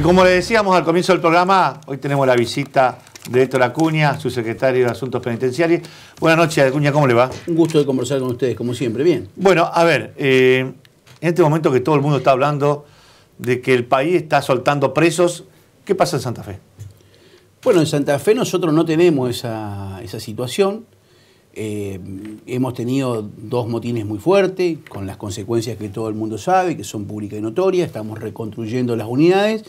Y como le decíamos al comienzo del programa, hoy tenemos la visita de Héctor Acuña, su secretario de Asuntos Penitenciarios. Buenas noches, Acuña, ¿cómo le va? Un gusto de conversar con ustedes, como siempre, bien. Bueno, a ver, eh, en este momento que todo el mundo está hablando de que el país está soltando presos, ¿qué pasa en Santa Fe? Bueno, en Santa Fe nosotros no tenemos esa, esa situación. Eh, hemos tenido dos motines muy fuertes, con las consecuencias que todo el mundo sabe, que son públicas y notorias. Estamos reconstruyendo las unidades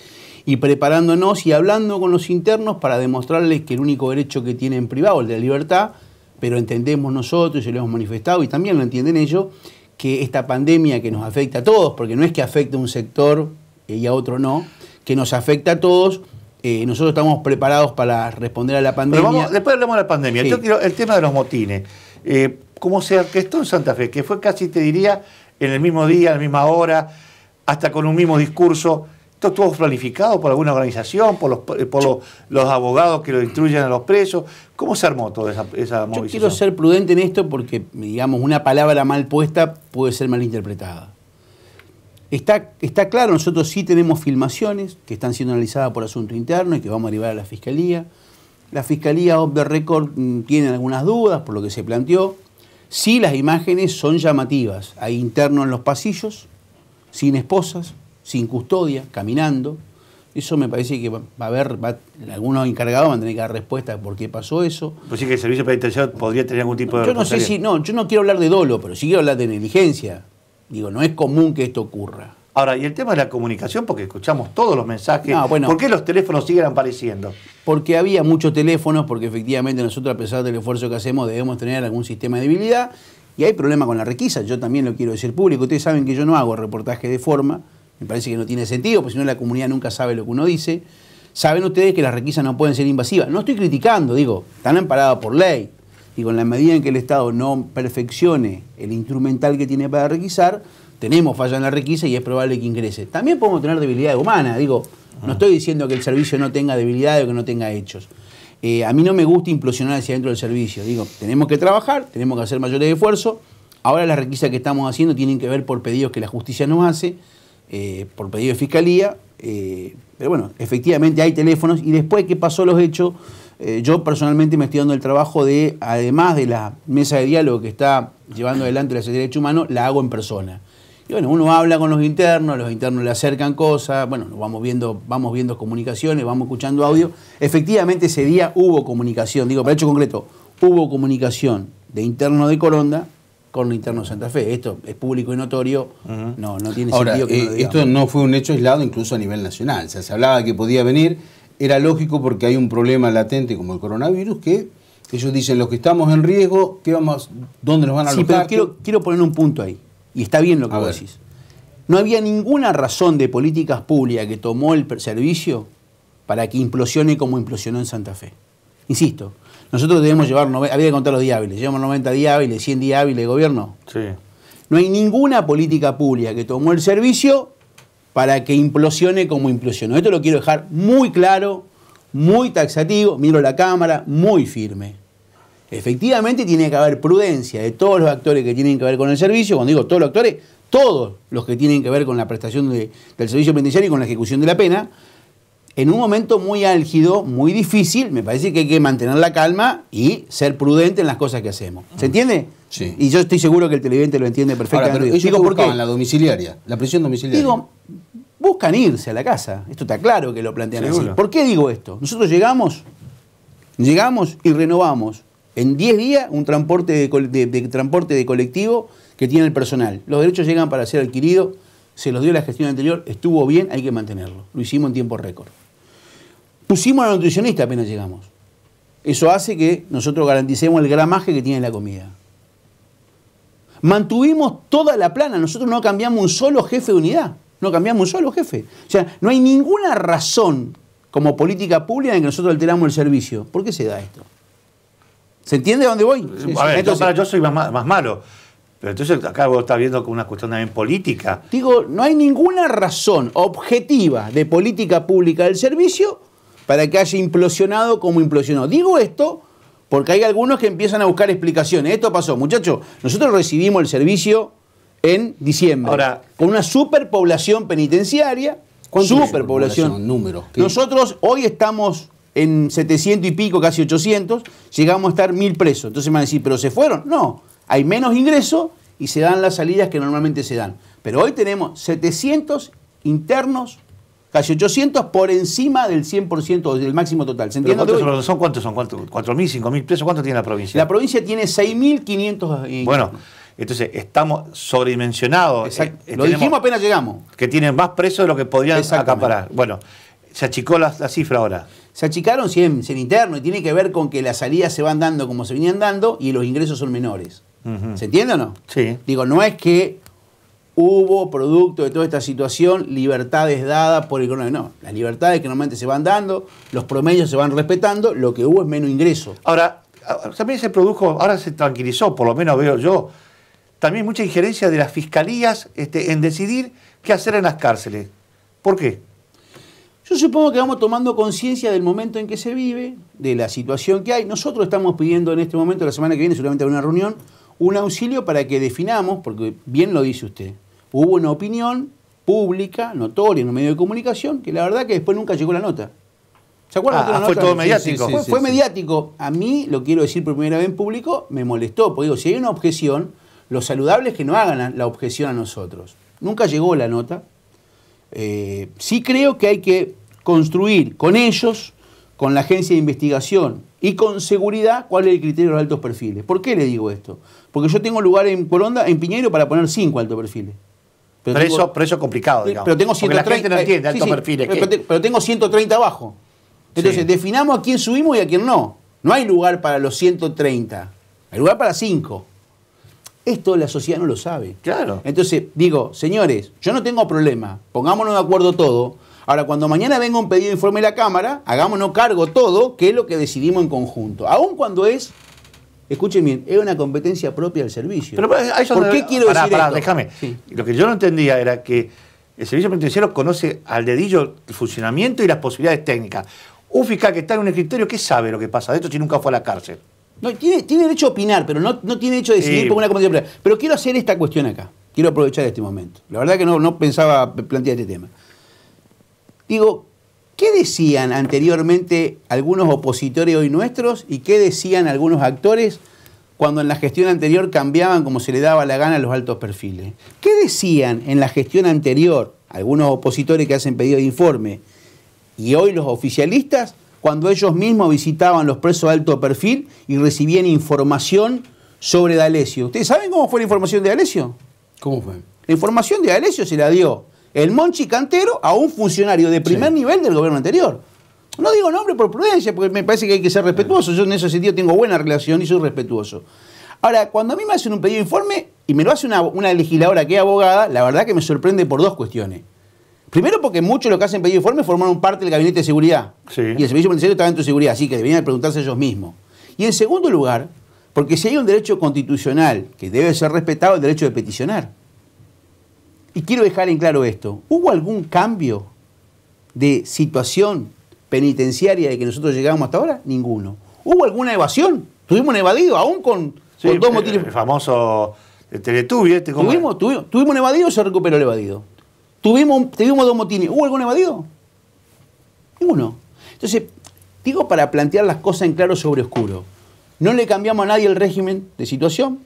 y preparándonos y hablando con los internos para demostrarles que el único derecho que tienen privado, el de la libertad, pero entendemos nosotros y lo hemos manifestado y también lo entienden ellos, que esta pandemia que nos afecta a todos, porque no es que afecte a un sector y a otro no, que nos afecta a todos, eh, nosotros estamos preparados para responder a la pandemia. después hablamos de la pandemia. Yo quiero el tema de los motines. Eh, ¿Cómo se esto en Santa Fe? Que fue casi, te diría, en el mismo día, en la misma hora, hasta con un mismo discurso. ¿Esto estuvo planificado por alguna organización, por los, eh, abogados que lo instruyen a los presos? ¿Cómo se armó toda esa, esa Yo quiero ser prudente en esto porque, digamos, una palabra mal puesta puede ser malinterpretada. Está, claro, nosotros sí tenemos filmaciones que están siendo analizadas por asunto interno y que vamos a llevar a la Fiscalía. La Fiscalía of the Record mm, tiene algunas dudas por lo que se planteó. Sí, las imágenes son llamativas. Hay interno en los pasillos, sin esposas, sin custodia, caminando. Eso me parece que va a haber, algunos encargados van a tener que dar respuesta por qué pasó eso. Pues sí que el servicio penitenciario podría tener algún tipo de... Yo no sé si, no, yo no quiero hablar de dolo, pero sí quiero hablar de negligencia. Digo, no es común que esto ocurra. Ahora, y el tema de la comunicación, porque escuchamos todos los mensajes. ¿Por qué los teléfonos siguen apareciendo? Porque había muchos teléfonos, porque efectivamente nosotros, a pesar del esfuerzo que hacemos, debemos tener algún sistema de debilidad. Y hay problema con la requisa, yo también lo quiero decir público. Ustedes saben que yo no hago reportaje de forma, me parece que no tiene sentido, porque si no la comunidad nunca sabe lo que uno dice. Saben ustedes que las requisas no pueden ser invasivas. No estoy criticando, digo, están amparadas por ley. Y con la medida en que el Estado no perfeccione el instrumental que tiene para requisar, tenemos falla en la requisa y es probable que ingrese. También podemos tener debilidad humanas. digo, no ah. estoy diciendo que el servicio no tenga debilidades o que no tenga hechos. Eh, a mí no me gusta implosionar hacia dentro del servicio. Digo, tenemos que trabajar, tenemos que hacer mayores esfuerzos. Ahora las requisas que estamos haciendo tienen que ver por pedidos que la justicia nos hace, eh, por pedido de fiscalía. Eh, pero bueno, efectivamente hay teléfonos y después que pasó los hechos, eh, yo personalmente me estoy dando el trabajo de, además de la mesa de diálogo que está llevando adelante la Secretaría de Derechos Humanos, la hago en persona. Y bueno, uno habla con los internos, los internos le acercan cosas, bueno, vamos viendo, vamos viendo comunicaciones, vamos escuchando audio. Efectivamente ese día hubo comunicación, digo, para hecho concreto, hubo comunicación de interno de Coronda con el interno de Santa Fe. Esto es público y notorio, no, no tiene sentido que eh, Esto no fue un hecho aislado incluso a nivel nacional. O sea, se hablaba que podía venir era lógico porque hay un problema latente como el coronavirus que ellos dicen, los que estamos en riesgo, vamos, ¿dónde nos van a sí, Pero quiero, poner un punto ahí, y está bien lo que vos decís. No había ninguna razón de políticas públicas que tomó el servicio para que implosione como implosionó en Santa Fe. Insisto, nosotros debemos llevar, había que contar los diábiles, llevamos 90 diábiles, 100 diábiles de gobierno. Sí. No hay ninguna política pública que tomó el servicio para que implosione como implosionó. Esto lo quiero dejar muy claro, muy taxativo, miro la cámara, muy firme. Efectivamente tiene que haber prudencia de todos los actores que tienen que ver con el servicio, cuando digo todos los actores, todos los que tienen que ver con la prestación del servicio penitenciario y con la ejecución de la pena, en un momento muy álgido, muy difícil, me parece que hay que mantener la calma y ser prudente en las cosas que hacemos. ¿Se entiende? Y yo estoy seguro que el televidente lo entiende perfectamente. Digo, ¿por qué? la domiciliaria, la prisión domiciliaria. Digo, buscan irse a la casa. Esto está claro que lo plantean así. ¿Por qué digo esto? Nosotros llegamos, llegamos y renovamos en 10 días un transporte de, transporte de colectivo que tiene el personal. Los derechos llegan para ser adquiridos, se los dio la gestión anterior, estuvo bien, hay que mantenerlo. Lo hicimos en tiempo récord. Pusimos a la nutricionista apenas llegamos. Eso hace que nosotros garanticemos el gramaje que tiene la comida. Mantuvimos toda la plana, nosotros no cambiamos un solo jefe de unidad, no cambiamos un solo jefe. O sea, no hay ninguna razón como política pública en que nosotros alteramos el servicio. ¿Por qué se da esto? ¿Se entiende a dónde voy? a ver, yo, soy más, más malo. Pero entonces acá vos estás viendo una cuestión también política. Digo, no hay ninguna razón objetiva de política pública del servicio para que haya implosionado como implosionó. Digo esto porque hay algunos que empiezan a buscar explicaciones. Esto pasó, muchachos. Nosotros recibimos el servicio en diciembre. Ahora, con una superpoblación penitenciaria. superpoblación? Número. Nosotros hoy estamos en 700 y pico, casi 800. Llegamos a estar mil presos. Entonces me van a decir, ¿pero se fueron? No. Hay menos ingresos y se dan las salidas que normalmente se dan. Pero hoy tenemos 700 internos casi 800 por encima del 100% del máximo total. ¿Se entiende? Cuántos son, cuántos son? ¿4.000, 5.000 pesos? ¿Cuánto tiene la provincia? La provincia tiene 6.500. Eh, bueno, entonces estamos sobredimensionados. Eh, lo dijimos apenas llegamos. Que tienen más presos de lo que podrían acaparar. Bueno, se achicó la, cifra ahora se achicaron 100 en, interno y tiene que ver con que las salidas se van dando como se venían dando y los ingresos son menores. ¿Se entiende o no? Sí. Digo, no es que hubo, producto de toda esta situación, libertades dadas por el el No, las libertades que normalmente se van dando, los promedios se van respetando, lo que hubo es menos ingreso. Ahora, también se produjo, ahora se tranquilizó, por lo menos veo yo, también mucha injerencia de las fiscalías este, en decidir qué hacer en las cárceles. ¿Por qué? Yo supongo que vamos tomando conciencia del momento en que se vive, de la situación que hay. Nosotros estamos pidiendo en este momento, la semana que viene, seguramente habrá una reunión, un auxilio para que definamos, porque bien lo dice usted, hubo una opinión pública, notoria en un medio de comunicación, que la verdad que después nunca llegó la nota. ¿Se acuerdan? fue todo mediático. fue, mediático. A mí, lo quiero decir por primera vez en público, me molestó, porque digo, si hay una objeción, lo saludable que no hagan la objeción a nosotros. Nunca llegó la nota. Eh, sí creo que hay que construir con ellos con la agencia de investigación y con seguridad cuál es el criterio de los altos perfiles. ¿Por qué le digo esto? Porque yo tengo lugar en Colonda, en Piñero para poner cinco altos perfiles. Pero, eso, pero eso es complicado, digamos. Pero tengo 130, la Pero, tengo 130 abajo. Entonces, definamos a quién subimos y a quién no. No hay lugar para los 130. Hay lugar para cinco. Esto la sociedad no lo sabe. Claro. Entonces, digo, señores, yo no tengo problema. Pongámonos de acuerdo todo. Ahora, cuando mañana venga un pedido de informe de la Cámara, hagámonos cargo todo, que es lo que decidimos en conjunto. Aún cuando es, escuchen bien, es una competencia propia del servicio. Pues, ¿Por qué quiero decir pará, déjame. Lo que yo no entendía era que el servicio penitenciario conoce al dedillo el funcionamiento y las posibilidades técnicas. Un fiscal que está en un escritorio, ¿qué sabe lo que pasa? De hecho, si nunca fue a la cárcel. No, tiene, tiene derecho a opinar, pero no, tiene derecho a decidir por una competencia propia. Pero quiero hacer esta cuestión acá. Quiero aprovechar este momento. La verdad que no, no pensaba plantear este tema. Digo, ¿qué decían anteriormente algunos opositores hoy nuestros y qué decían algunos actores cuando en la gestión anterior cambiaban como se le daba la gana a los altos perfiles? ¿Qué decían en la gestión anterior algunos opositores que hacen pedido de informe y hoy los oficialistas cuando ellos mismos visitaban los presos de alto perfil y recibían información sobre D'Alessio. ¿Ustedes saben cómo fue la información de D'Alessio? ¿Cómo fue? La información de D'Alessio se la dio el Monchi Cantero a un funcionario de primer nivel del gobierno anterior. No digo nombre por prudencia, porque me parece que hay que ser respetuoso. Yo en ese sentido tengo buena relación y soy respetuoso. Ahora, cuando a mí me hacen un pedido de informe y me lo hace una, legisladora que es abogada, la verdad que me sorprende por dos cuestiones. Primero, porque muchos de los que hacen pedido de informe formaron parte del gabinete de seguridad. Y el servicio penitenciario está dentro de seguridad, así que deberían preguntarse ellos mismos. Y en segundo lugar, porque si hay un derecho constitucional que debe ser respetado, el derecho de peticionar y quiero dejar en claro esto, ¿hubo algún cambio de situación penitenciaria de que nosotros llegamos hasta ahora? Ninguno. ¿Hubo alguna evasión? Tuvimos un evadido, aún con, dos El famoso eh, teletubbie. este, ¿Tuvimos, tuvimos, un evadido se recuperó el evadido. Tuvimos, tuvimos dos motines. ¿Hubo algún evadido? Ninguno. Entonces, digo para plantear las cosas en claro sobre oscuro. No le cambiamos a nadie el régimen de situación,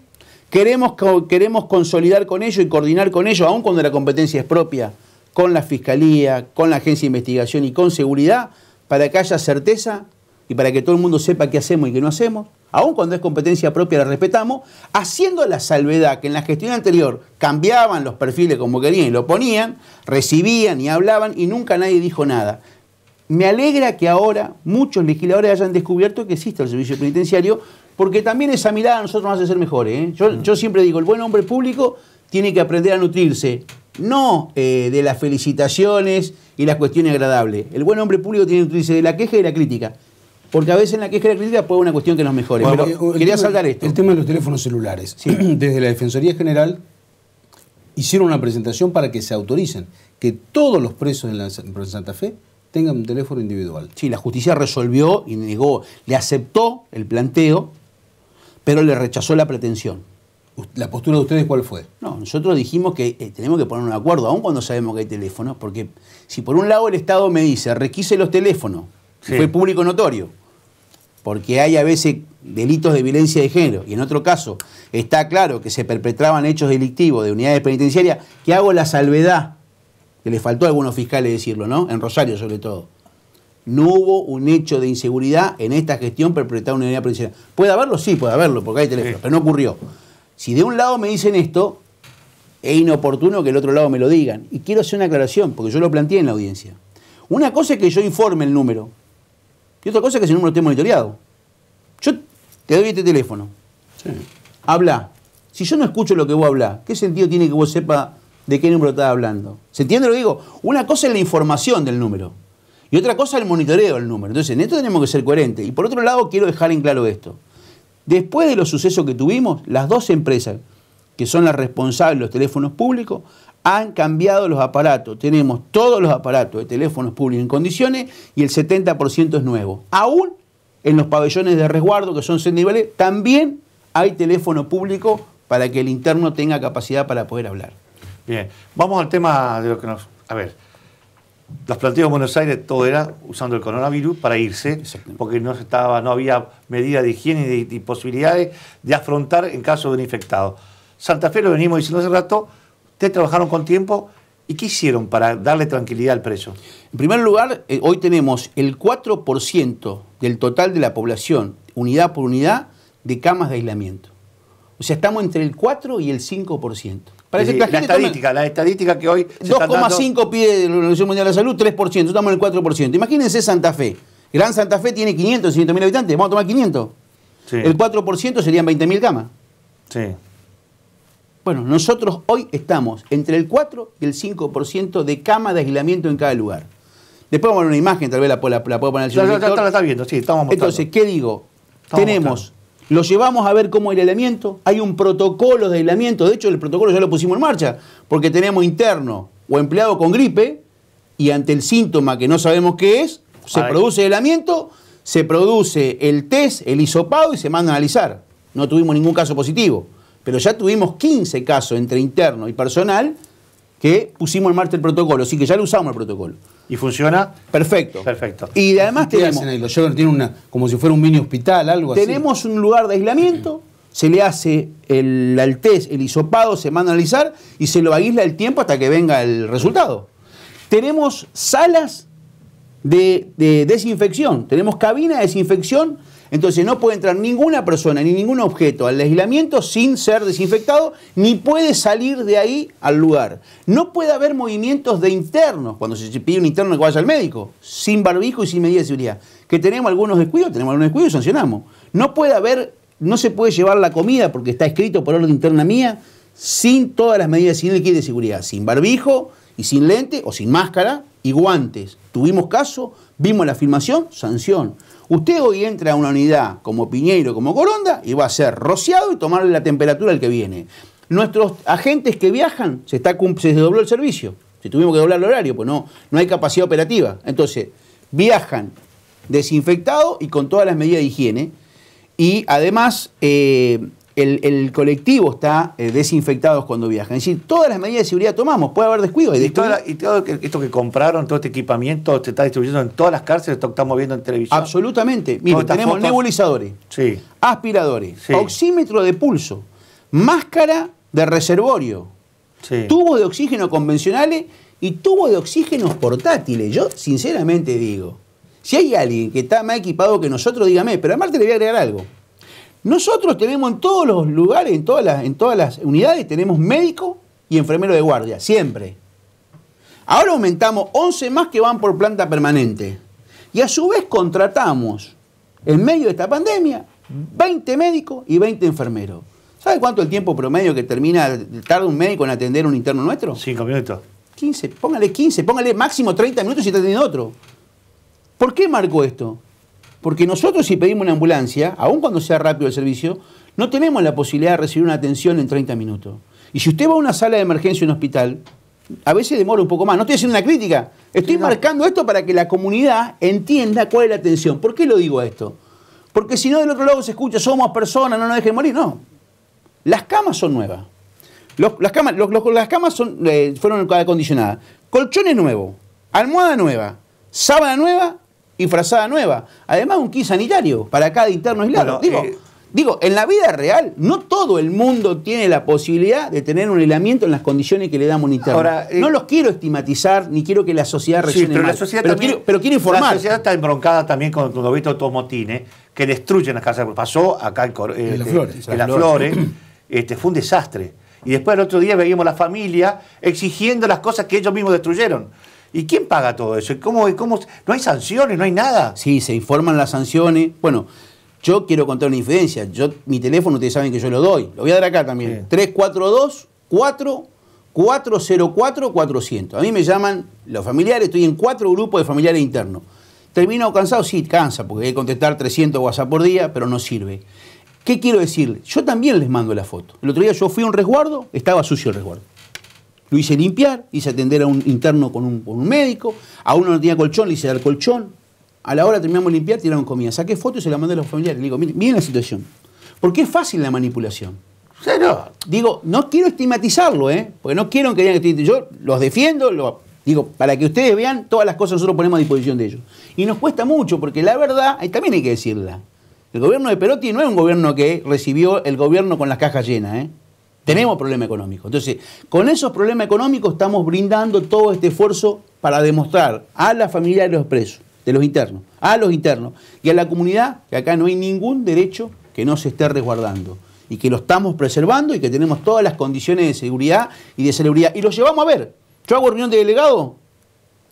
Queremos, queremos consolidar con ellos y coordinar con ellos, aun cuando la competencia es propia, con la Fiscalía, con la Agencia de Investigación y con seguridad, para que haya certeza y para que todo el mundo sepa qué hacemos y qué no hacemos, aun cuando es competencia propia la respetamos, haciendo la salvedad que en la gestión anterior cambiaban los perfiles como querían y lo ponían, recibían y hablaban y nunca nadie dijo nada. Me alegra que ahora muchos legisladores hayan descubierto que existe el servicio penitenciario, porque también esa mirada a nosotros nos hace ser mejores. ¿eh? Mm. Yo, siempre digo, el buen hombre público tiene que aprender a nutrirse, no eh, de las felicitaciones y las cuestiones agradables. El buen hombre público tiene que nutrirse de la queja y de la crítica. Porque a veces en la queja y la crítica puede haber una cuestión que nos mejore. pero quería saltar esto. El tema de los teléfonos celulares. Desde la Defensoría General hicieron una presentación para que se autoricen que todos los presos en, la, en Santa Fe tengan un teléfono individual. Sí, la justicia resolvió y negó, le aceptó el planteo, pero le rechazó la pretensión. ¿La postura de ustedes cuál fue? No, nosotros dijimos que eh, tenemos que poner un acuerdo, aun cuando sabemos que hay teléfonos, porque si por un lado el Estado me dice, requise los teléfonos, que fue público notorio, porque hay a veces delitos de violencia de género, y en otro caso está claro que se perpetraban hechos delictivos de unidades penitenciarias, que hago la salvedad que le faltó a algunos fiscales decirlo, ¿no? En Rosario sobre todo. No hubo un hecho de inseguridad en esta gestión perpetrada una unidad provincial. ¿Puede haberlo? Sí, puede haberlo, porque hay teléfono, pero no ocurrió. Si de un lado me dicen esto, es inoportuno que el otro lado me lo digan. Y quiero hacer una aclaración, porque yo lo planteé en la audiencia. Una cosa es que yo informe el número, y otra cosa es que ese número esté monitoreado. Yo te doy este teléfono. Habla. Si yo no escucho lo que vos hablas, ¿qué sentido tiene que vos sepa de qué número estaba hablando. ¿Se entiende lo que digo? Una cosa es la información del número y otra cosa es el monitoreo del número. Entonces, en esto tenemos que ser coherentes. Y por otro lado, quiero dejar en claro esto. Después de los sucesos que tuvimos, las dos empresas que son las responsables de los teléfonos públicos han cambiado los aparatos. Tenemos todos los aparatos de teléfonos públicos en condiciones y el 70% es nuevo. Aún en los pabellones de resguardo, que son 100 niveles, también hay teléfono público para que el interno tenga capacidad para poder hablar. Bien, vamos al tema de lo que nos... A ver, los planteos de Buenos Aires todo era usando el coronavirus para irse, porque no, estaba, no había medidas de higiene y, posibilidades de afrontar en caso de un infectado. Santa Fe lo venimos diciendo hace rato, ustedes trabajaron con tiempo, ¿Y qué hicieron para darle tranquilidad al preso? En primer lugar, eh, hoy tenemos el 4% del total de la población, unidad por unidad, de camas de aislamiento. O sea, estamos entre el 4 y el 5%. Eh, la, estadística, la estadística que hoy. 2,5 pide la Organización Mundial de la Salud, 3%, estamos en el 4%. Imagínense Santa Fe. Gran Santa Fe tiene 500, 600 mil habitantes, vamos a tomar 500. El 4% serían 20 mil camas. Sí. Bueno, nosotros hoy estamos entre el 4 y el 5% de cama de aislamiento en cada lugar. Después vamos a poner una imagen, tal vez la, puedo poner al señor. Ya, ya, la está viendo, sí, estamos Entonces, ¿qué digo? Tenemos lo llevamos a ver cómo el aislamiento, hay un protocolo de aislamiento, de hecho el protocolo ya lo pusimos en marcha, porque tenemos interno o empleado con gripe y ante el síntoma que no sabemos qué es, se produce el aislamiento, se produce el test, el hisopado y se manda a analizar. No tuvimos ningún caso positivo, pero ya tuvimos 15 casos entre interno y personal que pusimos el marcha el protocolo, así que ya lo usamos el protocolo. ¿Y funciona? Perfecto. Perfecto. Y además tenemos... Hacen ahí? una, como si fuera un mini hospital, algo así. Tenemos un lugar de aislamiento, se le hace el, test, el hisopado, se manda a analizar y se lo aísla el tiempo hasta que venga el resultado. Tenemos salas de, de desinfección, tenemos cabina de desinfección entonces no puede entrar ninguna persona ni ningún objeto al aislamiento sin ser desinfectado, ni puede salir de ahí al lugar. No puede haber movimientos de internos, cuando se pide un interno que vaya al médico, sin barbijo y sin medida de seguridad. Que tenemos algunos descuidos, tenemos algunos descuidos y sancionamos. No puede haber, no se puede llevar la comida porque está escrito por orden interna mía, sin todas las medidas sin de seguridad, sin barbijo y sin lente o sin máscara y guantes. Tuvimos caso, vimos la filmación, sanción. Usted hoy entra a una unidad como Piñeiro, como Coronda, y va a ser rociado y tomarle la temperatura al que viene. Nuestros agentes que viajan, se, está, se dobló el servicio. Si tuvimos que doblar el horario, pues no, no hay capacidad operativa. Entonces, viajan desinfectados y con todas las medidas de higiene. Y además, eh, el, colectivo está eh, desinfectado cuando viajan. Es decir, todas las medidas de seguridad tomamos, puede haber descuido. Y, todo esto que compraron, todo este equipamiento, se está distribuyendo en todas las cárceles, que estamos viendo en televisión. Absolutamente. Mire, tenemos nebulizadores, aspiradores, oxímetro de pulso, máscara de reservorio, sí. tubos de oxígeno convencionales y tubos de oxígeno portátiles. Yo sinceramente digo, si hay alguien que está más equipado que nosotros, dígame, pero además te le voy a agregar algo. Nosotros tenemos en todos los lugares, en todas las, unidades, tenemos médicos y enfermeros de guardia, siempre. Ahora aumentamos 11 más que van por planta permanente. Y a su vez contratamos, en medio de esta pandemia, 20 médicos y 20 enfermeros. ¿Sabe cuánto el tiempo promedio que termina, tarda un médico en atender un interno nuestro? 5 minutos. 15, póngale 15, póngale máximo 30 minutos y está atendiendo otro. ¿Por qué marco esto? Porque nosotros si pedimos una ambulancia, aun cuando sea rápido el servicio, no tenemos la posibilidad de recibir una atención en 30 minutos. Y si usted va a una sala de emergencia en un hospital, a veces demora un poco más. No estoy haciendo una crítica, estoy marcando esto para que la comunidad entienda cuál es la atención. ¿Por qué lo digo esto? Porque si no del otro lado se escucha, somos personas, no nos dejen morir. No. Las camas son nuevas. las camas, las camas son, eh, fueron acondicionadas. Colchones nuevos, almohada nueva, sábana nueva y nueva. Además, un kit sanitario para cada interno aislado. digo, eh, digo, en la vida real, no todo el mundo tiene la posibilidad de tener un aislamiento en las condiciones que le damos un interno. Ahora, eh, No los quiero estigmatizar, ni quiero que la sociedad reaccione pero La sociedad pero, quiero, informar. La sociedad está embroncada también con, los que destruyen las casas. Pasó acá en, Las este, Flores. Este, fue un desastre. Y después el otro día veíamos a la familia exigiendo las cosas que ellos mismos destruyeron. ¿Y quién paga todo eso? cómo, ¿No hay sanciones? ¿No hay nada? Sí, se informan las sanciones. Bueno, yo quiero contar una diferencia. Yo, mi teléfono, ustedes saben que yo lo doy. Lo voy a dar acá también. 342 4404 400. A mí me llaman los familiares, estoy en cuatro grupos de familiares internos. ¿Termino cansado? Sí, cansa, porque hay que contestar 300 WhatsApp por día, pero no sirve. ¿Qué quiero decir? Yo también les mando la foto. El otro día yo fui a un resguardo, estaba sucio el resguardo lo hice limpiar, hice atender a un interno con un, médico, a uno no tenía colchón, le hice dar colchón. A la hora terminamos de limpiar, tiraron comida. Saqué fotos y se la mandé a los familiares. Le digo, miren, la situación. Porque es fácil la manipulación. Pero, digo, no quiero estigmatizarlo, ¿eh? Porque no quiero que digan que yo los defiendo, digo, para que ustedes vean todas las cosas nosotros ponemos a disposición de ellos. Y nos cuesta mucho, porque la verdad, ahí también hay que decirla. El gobierno de Perotti no es un gobierno que recibió el gobierno con las cajas llenas, ¿eh? Tenemos problemas económicos. Entonces, con esos problemas económicos estamos brindando todo este esfuerzo para demostrar a la familia de los presos, de los internos, a los internos y a la comunidad que acá no hay ningún derecho que no se esté resguardando y que lo estamos preservando y que tenemos todas las condiciones de seguridad y de celebridad. Y lo llevamos a ver. Yo hago reunión de delegados,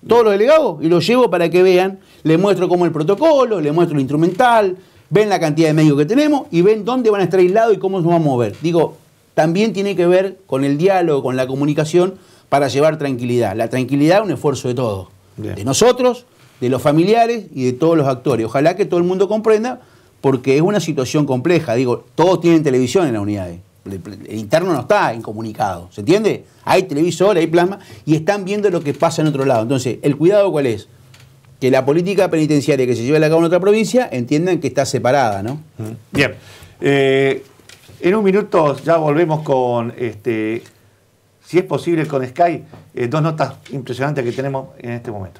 todos los delegados, y los llevo para que vean, les muestro cómo el protocolo, les muestro el instrumental, ven la cantidad de medios que tenemos y ven dónde van a estar aislados y cómo nos vamos a mover. Digo, también tiene que ver con el diálogo, con la comunicación, para llevar tranquilidad. La tranquilidad es un esfuerzo de todos, de nosotros, de los familiares y de todos los actores. Ojalá que todo el mundo comprenda, porque es una situación compleja. Digo, todos tienen televisión en la unidad. El, interno no está incomunicado, ¿se entiende? Hay televisor, hay plasma, y están viendo lo que pasa en otro lado. Entonces, ¿el cuidado cuál es? Que la política penitenciaria que se lleva a cabo en otra provincia entiendan que está separada, ¿no? Bien. Eh, en un minuto ya volvemos con, este, si es posible, con Sky, eh, dos notas impresionantes que tenemos en este momento.